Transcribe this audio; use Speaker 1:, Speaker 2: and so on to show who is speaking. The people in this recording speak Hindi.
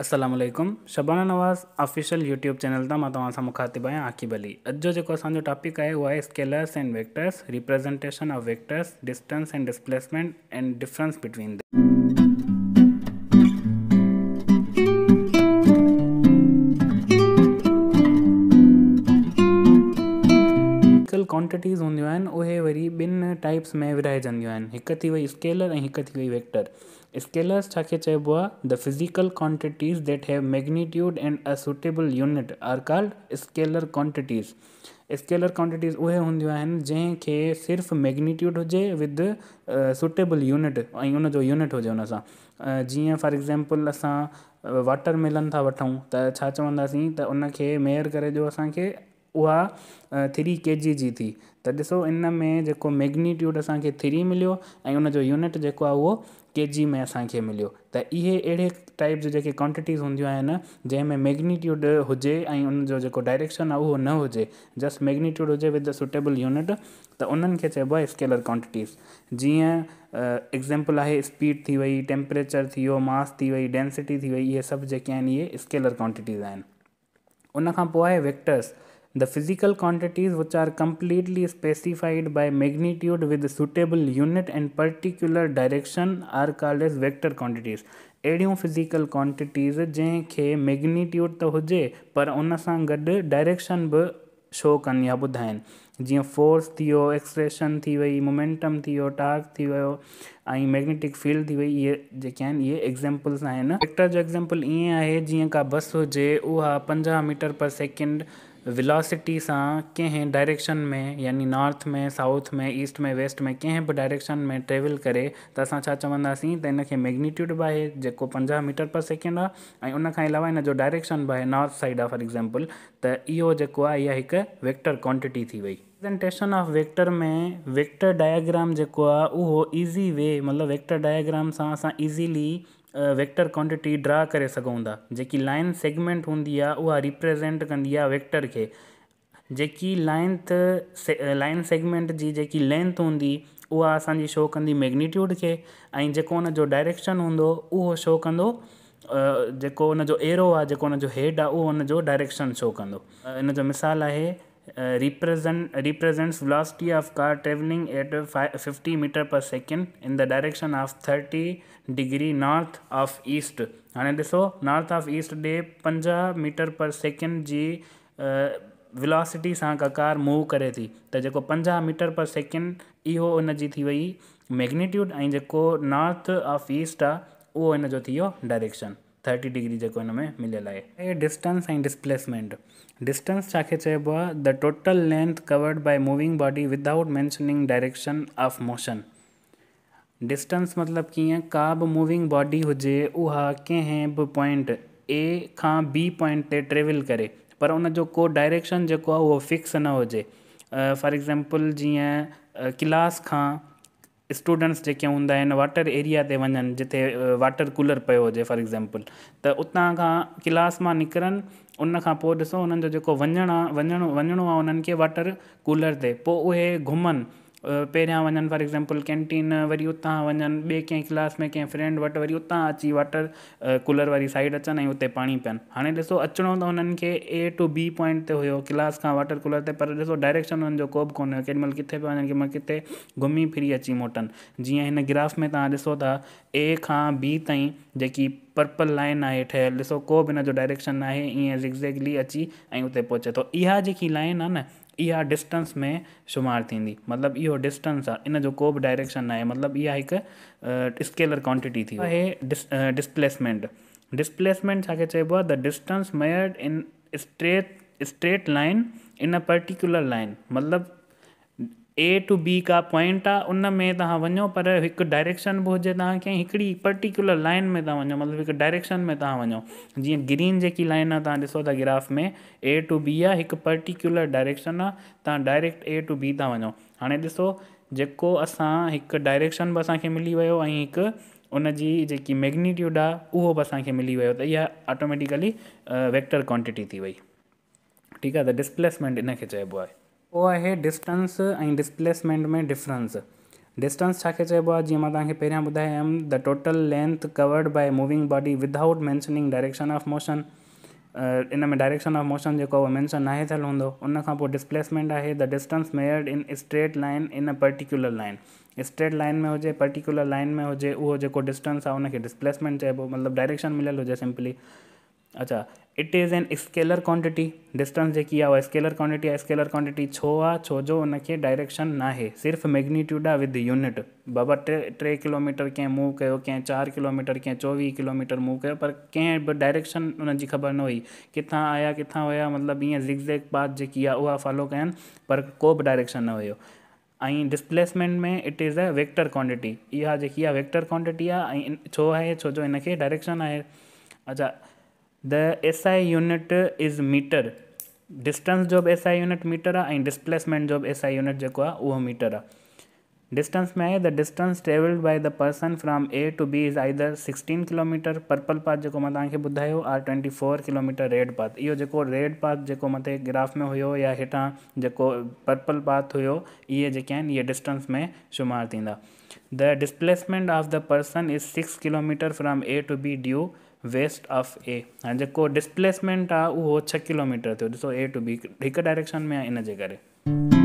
Speaker 1: Aslam Shabana Nawaz official YouTube channel तां मां तव्हां सां मुखातिबु आहियां आकिब अली जो जेको टॉपिक है वो है scalars and vectors representation of vectors distance and displacement and difference between the quantities हूंदियूं आहिनि उहे वरी ॿिनि टाइप्स में विरिहाइजंदियूं आहिनि हिकु थी वई स्केलर ऐं हिकु थी वई वेक्टर स्केलर्स छाखे चइबो आहे the physical quantities that have magnitude and a suitable unit are called scalar quantities scalar quantities उहे हूंदियूं आहिनि जंहिंखे सिर्फ़ु मैग्नीट्यूड हुजे विद सुटेबल यूनिट ऐं उनजो यूनिट हुजे हुन सां जीअं फॉर एग्ज़ाम्पल असां वाटर मिलन था वठूं त छा चवंदासीं त उनखे मेयर करे ॾियो असांखे उहा थ्री के जी जी थी तो ऐसो इन में जो मैग्नीट्यूड अस थ्री मिलो उन जो यूनिट जो आहे के जी में अस मिलो तो ये अड़े टाइप जो जी क्वांटिटीज़ हूंदियूं जैमें मैग्नीट्यूड हुजे जो डायरेक्शन आहे न हो जस्ट मैग्नीट्यूड होद विद सुटेबल यूनिट तो उन्हें चब स्केलर क्वांटिटीज़ जी एग्ज़ाम्पल है स्पीड थी वही टेम्परेचर थी मास थी वही डेंसिटी थी ये सब जी ये आहिनि स्केलर क्वांटिटीज़ आहिनि vectors The physical quantities which are completely specified by magnitude with suitable unit and particular direction are called as vector quantities. अहिड़ियूं फिज़िकल क्वांटिटीज़ जंहिंखे मैग्नीट्यूड तो हुए पर उन सां डायरेक्शन भी शो कन या ॿुधाइनि जो फोर्स थी एक्सप्रेशन थी वही मोमेंटम थी वियो टार्क थी वियो ऐं मैग्नेटिक फील्ड थी वही ये जेके ये इहे एग्ज़ाम्पल्स आहिनि वेक्टर जो एग्ज़ाम्पल ये है जी का बस हुजे उहा पंजाह मीटर पर सेकेंड वेलोसिटी सां कंहिं डायरेक्शन में यानी नॉर्थ में साउथ में ईस्ट में वेस्ट में कंहिं भी डायरेक्शन में ट्रेवल करे तो असां छा चवंदासीं त हिन खे मैग्नीट्यूड बि आहे जेको पंजाहु मीटर पर सैकेंड आहे ऐं अलावा हिन जो डायरेक्शन भी आहे नॉर्थ साइड आ फॉर एग्ज़ाम्पल तो इो जेको आहे वेक्टर क्वांटिटी थी वई रिप्रेज़ेंटेशन ऑफ वेक्टर में वेक्टर डायग्राम जो ईज़ी वे मतलब वेक्टर डायग्राम से असां ईज़ीली वेक्टर क्वांटिटी ड्रा करे सघूं था जेकी लाइन सेगमेंट हूंदी आहे उहा रिप्रेज़ेंट कंदी आहे वेक्टर खे जेकी लाइंथ से लाइन सेगमेंट जी जेकी लेंथ हूंदी उहा असांजी शो कंदी मैग्नीट्यूड खे ऐं जेको हुन जो डायरेक्शन हूंदो उहो शो कंदो जेको हुन जो एरो आहे जेको हुन जो हेड आहे उहो हुन जो डायरेक्शन शो कंदो हिन जो मिसालु आहे represent represents velocity of car traveling at fifty metre per second in the direction of thirty degree north of east हाँ ॾिसो नॉर्थ ऑफ ईस्ट डे पंजा मीटर पर सेकेंड जी विलॉसिटी सां का कार मूव करे थी त तो जेको पंजाह मीटर पर सेकेंड इो उन जी थी मैग्नीट्यूड ऐं जेको नॉर्थ ऑफ ईस्ट आहे उहो इन डायरेक्शन थर्टी डिग्री जो हिन में मिलल है ऐं डिस्टेंस एंड डिस्प्लेसमेंट डिस्टेंस छाखे चइबो the total length covered by moving body without mentioning direction of motion distance मतलब कि का भी मूविंग बॉडी हुजे उहा कंहिं पॉइंट ए का बी पॉइंट ते ट्रेवल करे पर जो को डायरेक्शन जो आहे फिक्स न हुजे फॉर एग्ज़ाम्पल जीअं क्लास का स्टूडेंट्स जो होंगे वाटर एरिया से वन जिथे वाटर कूलर पो हो फॉर एग्ज़ाम्पल तो उतां खां क्लास में निकरन उन खां पोइ ॾिसो जो वाटर कूलर से घुमन पहिरियां वञनि फॉर एग्ज़ाम्पल कैंटीन वरी उतां वञनि ॿिए कंहिं क्लास में कंहिं फ्रेंड वटि वरी उतां अची वाटर कूलर वारी साइड अचनि ऐं उते पाणी पीअनि हाणे ॾिसो अचिणो त हुननि खे ए टू बी पॉइंट ते हुयो क्लास खां वाटर कूलर ते पर ॾिसो डायरेक्शन हुननि जो को बि कोन्हे केॾीमहिल किथे पिया वञनि केॾीमहिल किथे घुमी फिरी अची मोटनि जीअं हिन ग्राफ में तव्हां ॾिसो था ए खां बी ताईं जेकी पर्पल लाइन आहे ठहियलु ॾिसो को बि ना जो डायरेक्शन आहे ईअं ज़िगज़ेगली अची ऐं उते पहुचे थो इहा जेकी लाइन आहे न इहा डिस्टेंस में शुमार थी मतलब इो डिस्टेंस आहे इन जो को बि डायरेक्शन ना आहे मतिलबु इहा हिकु स्केलर क्वांटिटी थी आहे डिस डिस्प्लेसमेंट डिस्प्लेसमेंट छाखे चइबो आहे the distance measured in straight straight line in a particular line मतलब ए टू बी का पॉइंट आहे उन में तव्हां वञो पर हिकु डायरेक्शन बि हुजे तव्हांखे हिकिड़ी पर्टीकुलर लाइन में तव्हां वञो मतिलबु हिक डायरेक्शन में तव्हां वञो जीअं ग्रीन जेकी लाइन आहे तव्हां ॾिसो था ग्राफ में ए टू बी आहे हिकु पर्टिकुलर डायरेक्शन आहे तव्हां डाइरेक्ट ए टू बी था वञो हाणे ॾिसो जेको असां हिकु डायरेक्शन बि असांखे मिली वियो ऐं हिकु उन जी जेकी मैगनीट्यूड आहे उहो बि असांखे मिली वियो त इहा ऑटोमेटिकली वेक्टर क्वांटिटी थी वई ठीकु आहे त डिस्प्लेसमेंट इन खे चइबो आहे वो है डिस्टेंस ऐं डिस्प्लेसमेंट में डिफरेंस डिस्टेंस चाहिए खे चइबो the total length covered by moving body without mentioning direction of motion in में डायरेक्शन ऑफ मोशन जो मेंशन मैंशन नाहे होंद उन डिस्प्लेसमेंट है the distance measured in straight line in a particular line straight line में हो पर्टिकुलर लाइन में हो उहो जेको डिस्टेंस है उनके डिस्प्लेसमेंट चाहिए मतलब डायरेक्शन मिलल हो सिंपली अच्छा it is an scalar quantity distance जे किया हुआ स्केलर क्वांटिटी या स्केलर क्वांटिटी छो आहे छो जो हुनखे डायरेक्शन ना आहे सिर्फ़ु मैग्नीट्यूड आहे विद यूनिट बबा टे टे किलोमीटर कें मूव कयो कंहिं चारि किलोमीटर कें चौवी किलोमीटर मूव कयो पर कें भी डायरेक्शन उनकी ख़बर न हुई किथा आया किथां हुया मतिलबु ईअं ज़िगज़ैग पाथ जेकी आहे उहा फॉलो कयनि पर को बि डायरेक्शन न हुयो ऐं डिस्प्लेसमेंट में it is a vector quantity इहा वेक्टर क्वांटिटी आई ऐं छो है छो जो हिनखे डायरेक्शन है अच्छा the S I unit is metre distance जो एस आई यूनिट मीटर आ ऐं डिस्प्लेसमेंट एस आई यूनिट जो वह मीटर आ डिस्टेंस में आए the distance travelled by the person from A to B is either sixteen kilometre purple path जो मैं तक बुधा or twenty four kilometre red path यो जो रेड पाथ जो मत ग्राफ में हुयो या हेटा जो पर्पल पाथ हुयो ये जन ये डिस्टेंस में शुमार the displacement of the person is six kilometre from A to B due west of A हाँ जो डिस्प्लेसमेंट आ छह किलोमीटर थियो ए टू बी एक डायरेक्शन में आहे इन जगह